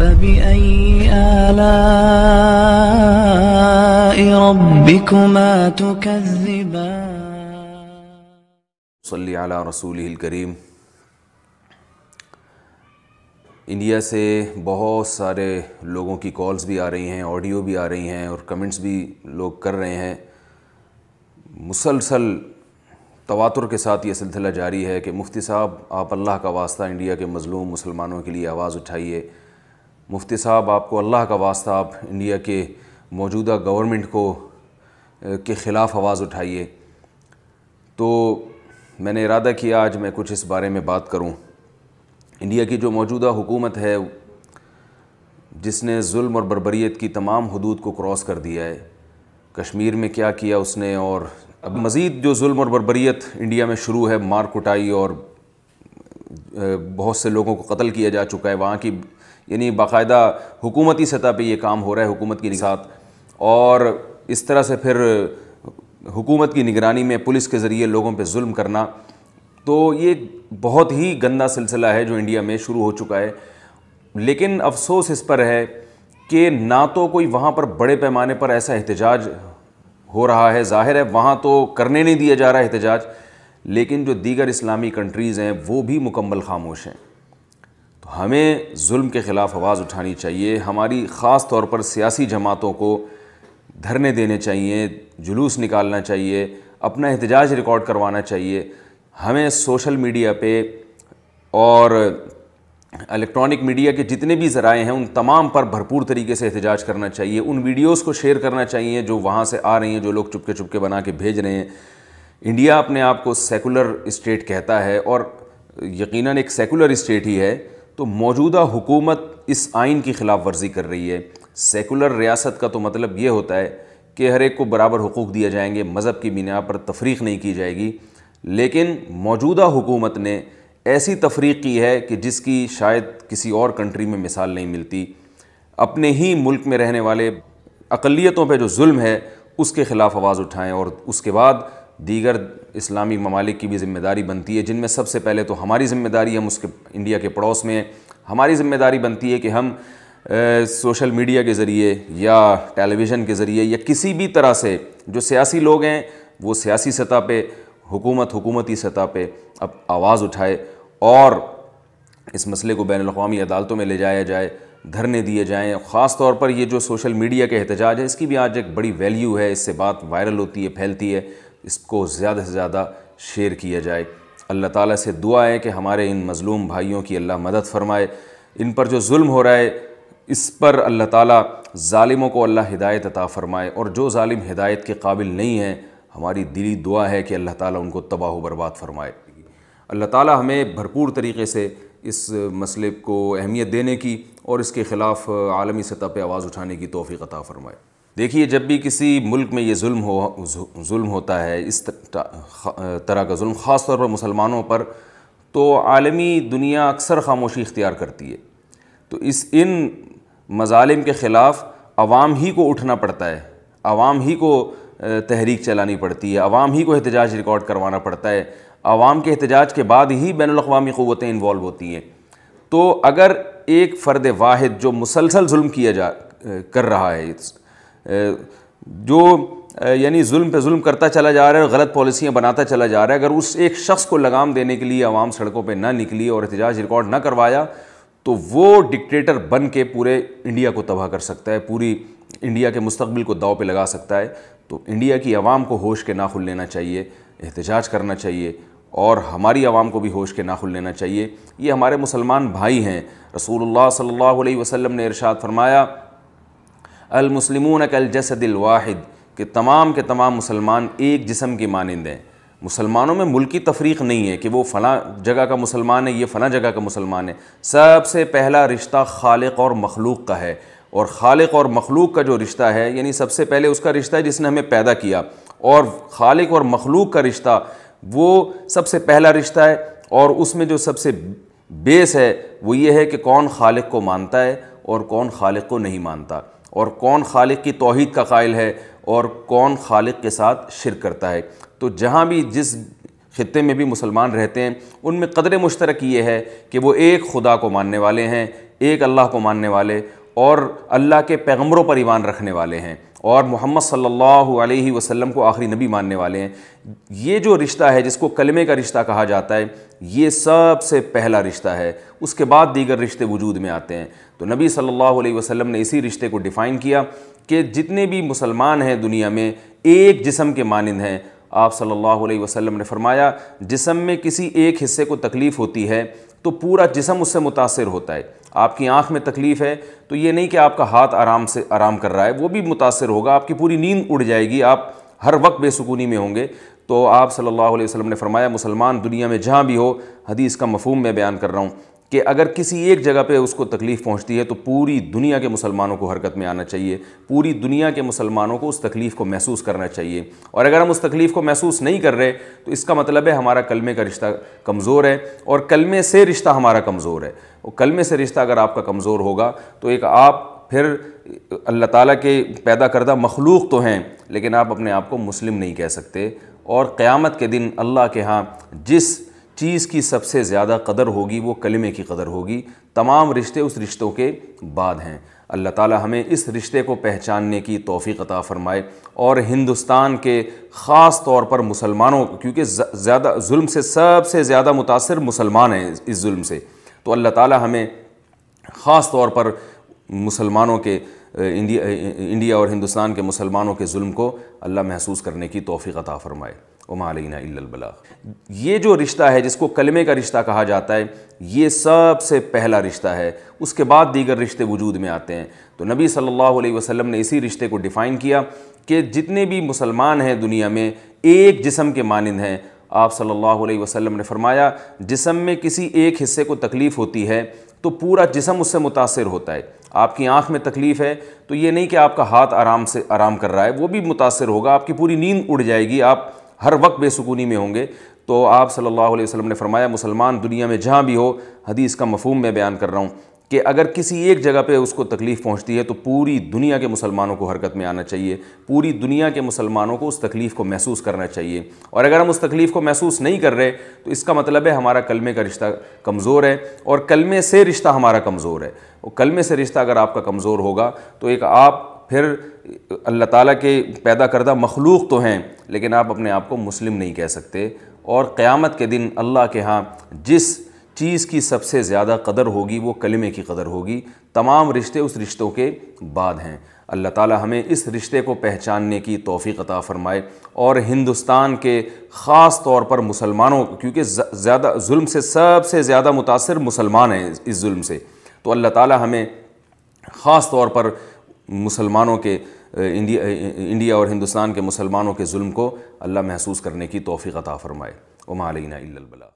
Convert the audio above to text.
فبأي آلاء ربكما تكذبان صلي على رسوله الكريم India से बहुत सारे लोगों की कॉल्स भी आ रही हैं ऑडियो भी आ रही हैं और कमेंट्स भी लोग कर रहे हैं मुसलसल तवातुर के साथ ये सिलसिला जारी है कि मुफ्ती साहब आप अल्लाह का वास्ता इंडिया के मज़लूम मुसलमानों के लिए आवाज़ उठाइए मुफ्ती साहब आपको अल्लाह का वास्ता आप इंडिया के मौजूदा गवर्नमेंट को के ख़िलाफ़ आवाज़ उठाइए तो मैंने इरादा किया आज मैं कुछ इस बारे में बात करूं इंडिया की जो मौजूदा हुकूमत है जिसने जुल्म और बरबरीत की तमाम हदूद को क्रॉस कर दिया है कश्मीर में क्या किया उसने और अब मज़ीद जो जुल्म और बरबरीत इंडिया में शुरू है मार कुटाई और बहुत से लोगों को कत्ल किया जा चुका है वहाँ की यानी बाकायदा हुकूमती सतह पर ये काम हो रहा है हुकूमत की साथ और इस तरह से फिर हुकूमत की निगरानी में पुलिस के ज़रिए लोगों पर जुल्म करना तो ये बहुत ही गंदा सिलसिला है जो इंडिया में शुरू हो चुका है लेकिन अफसोस इस पर है कि ना तो कोई वहाँ पर बड़े पैमाने पर ऐसा एहतजाज हो रहा है ज़ाहिर है वहाँ तो करने नहीं दिया जा रहा है एहतजाज लेकिन जो दीगर इस्लामी कंट्रीज़ हैं वो भी मुकम्मल खामोश हैं हमें जुल्म के ख़िलाफ़ आवाज़ उठानी चाहिए हमारी ख़ास तौर पर सियासी जमातों को धरने देने चाहिए जुलूस निकालना चाहिए अपना एहतजाज रिकॉर्ड करवाना चाहिए हमें सोशल मीडिया पे और इलेक्ट्रॉनिक मीडिया के जितने भी ज़राए हैं उन तमाम पर भरपूर तरीके से एहतजाज करना चाहिए उन वीडियोस को शेयर करना चाहिए जो वहाँ से आ रही हैं जो लोग चुपके चुपके बना के भेज रहे हैं इंडिया अपने आप को सेकुलर इस्टेट कहता है और यकीनन एक सेकुलर स्टेट ही है तो मौजूदा हुकूमत इस आइन की ख़िलाफ़ वर्जी कर रही है सेकुलर रियासत का तो मतलब ये होता है कि हर एक को बराबर हकूक़ दिए जाएंगे मज़हब की बिना पर तफरीक नहीं की जाएगी लेकिन मौजूदा हुकूमत ने ऐसी तफरीक की है कि जिसकी शायद किसी और कंट्री में मिसाल नहीं मिलती अपने ही मुल्क में रहने वाले अकलीतों पर जो जुल्म है उसके ख़िलाफ़ आवाज़ उठाएँ और उसके बाद दीगर इस्लामी ममालिक की भी जिम्मेदारी बनती है जिनमें सबसे पहले तो हमारी जिम्मेदारी हम उसके इंडिया के पड़ोस में हमारी जिम्मेदारी बनती है कि हम सोशल मीडिया के ज़रिए या टेलीविज़न के ज़रिए या किसी भी तरह से जो सियासी लोग हैं वो सियासी सतह पर हुकूमत हुकूमती सतह पर अब आवाज़ उठाए और इस मसले को बैन अवी अदालतों में ले जाया जाए धरने दिए जाएँ ख़ास तौर पर ये जो सोशल मीडिया के एहतजाज है इसकी भी आज एक बड़ी वैल्यू है इससे बात वायरल होती है फैलती है इसको ज़्यादा से ज़्यादा शेयर किया जाए अल्लाह ताला से दुआ है कि हमारे इन मज़लूम भाइयों की अल्लाह मदद फ़रमाए इन पर जो जुल्म हो रहा है इस पर अल्लाह ताला ालिमों को अल्लाह हिदायत अता फ़रमाए और जो ालिम हिदायत के काबिल नहीं हैं हमारी दिली दुआ है कि अल्लाह ताला उनको तबाह बर्बाद फ़रमाए अल्लाह ताला हमें भरपूर तरीके से इस मसले को अहमियत देने की और इसके ख़िलाफ़ आलमी सतह पर आवाज़ उठाने की तोफ़ी अता फ़रमाए देखिए जब भी किसी मुल्क में ये जुल्म हो जुल्म होता है इस तरह का जुल्म ख़ास तौर पर मुसलमानों पर तो आलमी दुनिया अक्सर खामोशी इख्तियार करती है तो इस इन मजालिम के ख़िलाफ़ आवाम ही को उठना पड़ता है आवाम ही को तहरीक चलानी पड़ती है आवाम ही को एहतजाज रिकॉर्ड करवाना पड़ता है आवाम के एहतजाज के बाद ही बैन अवी क़वतें इन्वॉल्व होती हैं तो अगर एक फ़र्द वाहिद जो मुसलसल जुल्म किया जा कर रहा है जो यानी जुल्म पे जुल्म करता चला जा रहा है और गलत पॉलिसियाँ बनाता चला जा रहा है अगर उस एक शख्स को लगाम देने के लिए आवाम सड़कों पर ना निकली और एहतजाज रिकॉर्ड ना करवाया तो वो डिक्टेटर बन के पूरे इंडिया को तबाह कर सकता है पूरी इंडिया के मुस्तबिल को दाव पे लगा सकता है तो इंडिया की आवाम को होश के नाखुल लेना चाहिए एहतजाज करना चाहिए और हमारी आवाम को भी होश के नाखुल लेना चाहिए ये हमारे मुसलमान भाई हैं रसूल सल्ला वसलम ने इरशाद फरमाया अलमुसलमून कल जसदिल वाहिद कि तमाम के तमाम मुसलमान एक जिसम के मानंद हैं मुसलमानों में मुल्की तफरीक नहीं है कि वो फ़लाँ जगह का मुसलमान है ये फ़लाँ जगह का मुसलमान है सबसे पहला रिश्ता खालिक और मखलूक का है और खालिक और मखलूक का जो रिश्ता है यानी सबसे पहले उसका रिश्ता है जिसने हमें पैदा किया और खालिक और मखलूक का रिश्ता वो सबसे पहला रिश्ता है और उसमें जो सबसे बेस है वो ये है कि कौन खालिक को मानता है और कौन खालिक को नहीं मानता और कौन खालिक की तोहद का कायल है और कौन खालिक के साथ शिर करता है तो जहाँ भी जिस ख़त्े में भी मुसलमान रहते हैं उनमें कदर मुश्तरक ये है कि वो एक खुदा को मानने वाले हैं एक अल्लाह को मानने वाले और अल्लाह के पैगम्बरों पर ईमान रखने वाले हैं और मोहम्मद सल्लल्लाहु अलैहि वसल्लम को आखिरी नबी मानने वाले हैं ये जो रिश्ता है जिसको कलमे का रिश्ता कहा जाता है ये सबसे पहला रिश्ता है उसके बाद दीगर रिश्ते वजूद में आते हैं तो नबी सल्लल्लाहु अलैहि वसल्लम ने इसी रिश्ते को डिफ़ाइन किया कि जितने भी मुसलमान हैं दुनिया में एक जिसम के मानंद हैं आप सल्लल्लाहु अलैहि वसल्लम ने फरमाया जिसम में किसी एक हिस्से को तकलीफ़ होती है तो पूरा जिसम उससे मुतासर होता है आपकी आंख में तकलीफ़ है तो ये नहीं कि आपका हाथ आराम से आराम कर रहा है वो भी मुतासर होगा आपकी पूरी नींद उड़ जाएगी आप हर वक्त बेसकूनी में होंगे तो आप सल्लल्लाहु अलैहि वसल्लम ने फरमाया मुसलमान दुनिया में जहाँ भी हो हदीस का मफहम मैं बयान कर रहा हूँ कि अगर किसी एक जगह पे उसको तकलीफ़ पहुंचती है तो पूरी दुनिया के मुसलमानों को हरकत में आना चाहिए पूरी दुनिया के मुसलमानों को उस तकलीफ़ को महसूस करना चाहिए और अगर हम उस तकलीफ़ को महसूस नहीं कर रहे तो इसका मतलब है हमारा कलमे का रिश्ता कमज़ोर है और कलमे से रिश्ता हमारा कमज़ोर है और कलमे से रिश्ता अगर आपका कमज़ोर होगा तो एक आप फिर अल्लाह ताला के पैदा करदा मखलूक तो हैं लेकिन आप अपने आप को मुस्लिम नहीं कह सकते और क़यामत के दिन अल्लाह के यहाँ जिस चीज़ की सबसे ज़्यादा कदर होगी वो कलमे की कदर होगी तमाम रिश्ते उस रिश्तों के बाद हैं अल्लाह ताला हमें इस रिश्ते को पहचानने की तोफ़ी अता फ़रमाए और हिंदुस्तान के ख़ास तौर पर मुसलमानों क्योंकि ज़्यादा जुल्म से सबसे ज़्यादा मुतासर मुसलमान हैं इस जुल्म से तो अल्लाह ताला हमें ख़ास तौर पर मुसलमानों के इंडिया इंडिया और हिंदुस्तान के मुसलमानों के जुल्म को अल्लाह महसूस करने की तोफ़ी अता फ़रमाए उमालना इलाबला ये जो रिश्ता है जिसको कलमे का रिश्ता कहा जाता है ये सबसे पहला रिश्ता है उसके बाद दीगर रिश्ते वजूद में आते हैं तो नबी सल्लल्लाहु अलैहि वसल्लम ने इसी रिश्ते को डिफ़ाइन किया कि जितने भी मुसलमान हैं दुनिया में एक जिसम के मानंद हैं आप सल्लल्लाहु अलैहि वसल्लम ने फरमाया जिसम में किसी एक हिस्से को तकलीफ़ होती है तो पूरा जिसम उससे मुतासर होता है आपकी आँख में तकलीफ़ है तो ये नहीं कि आपका हाथ आराम से आराम कर रहा है वो भी मुतासर होगा आपकी पूरी नींद उड़ जाएगी आप हर वक्त बेसकूनी में होंगे तो आप सल्लल्लाहु अलैहि वसल्लम ने फरमाया मुसलमान दुनिया में जहाँ भी हो हदीस का मफहम मैं बयान कर रहा हूँ कि अगर किसी एक जगह पे उसको तकलीफ़ पहुँचती है तो पूरी दुनिया के मुसलमानों को हरकत में आना चाहिए पूरी दुनिया के मुसलमानों को उस तकलीफ़ को महसूस करना चाहिए और अगर हम उस तकलीफ़ को महसूस नहीं कर रहे तो इसका मतलब है हमारा कलमे का रिश्ता कमज़ोर है और कलमे से रिश्ता हमारा कमज़ोर है और कलमे से रिश्ता अगर आपका कमज़ोर होगा तो एक आप फिर अल्लाह ताला के पैदा करदा मखलूक तो हैं लेकिन आप अपने आप को मुस्लिम नहीं कह सकते और क़्यामत के दिन अल्लाह के यहाँ जिस चीज़ की सबसे ज़्यादा कदर होगी वो कलमे की कदर होगी तमाम रिश्ते उस रिश्तों के बाद हैं अल्लाह ताला हमें इस रिश्ते को पहचानने की तोफ़ी अता फ़रमाए और हिंदुस्तान के ख़ास तौर पर मुसलमानों क्योंकि ज़्यादा जुल्म से सबसे ज़्यादा मुतासर मुसलमान हैं इस जुल्म से तो अल्लाह ताला हमें ख़ास तौर पर मुसलमानों के इंडिया इंडिया और हिंदुस्तान के मुसलमानों के जुल्म को अल्लाह महसूस करने की तोफ़ी अता फ़रमाए उमा अलबला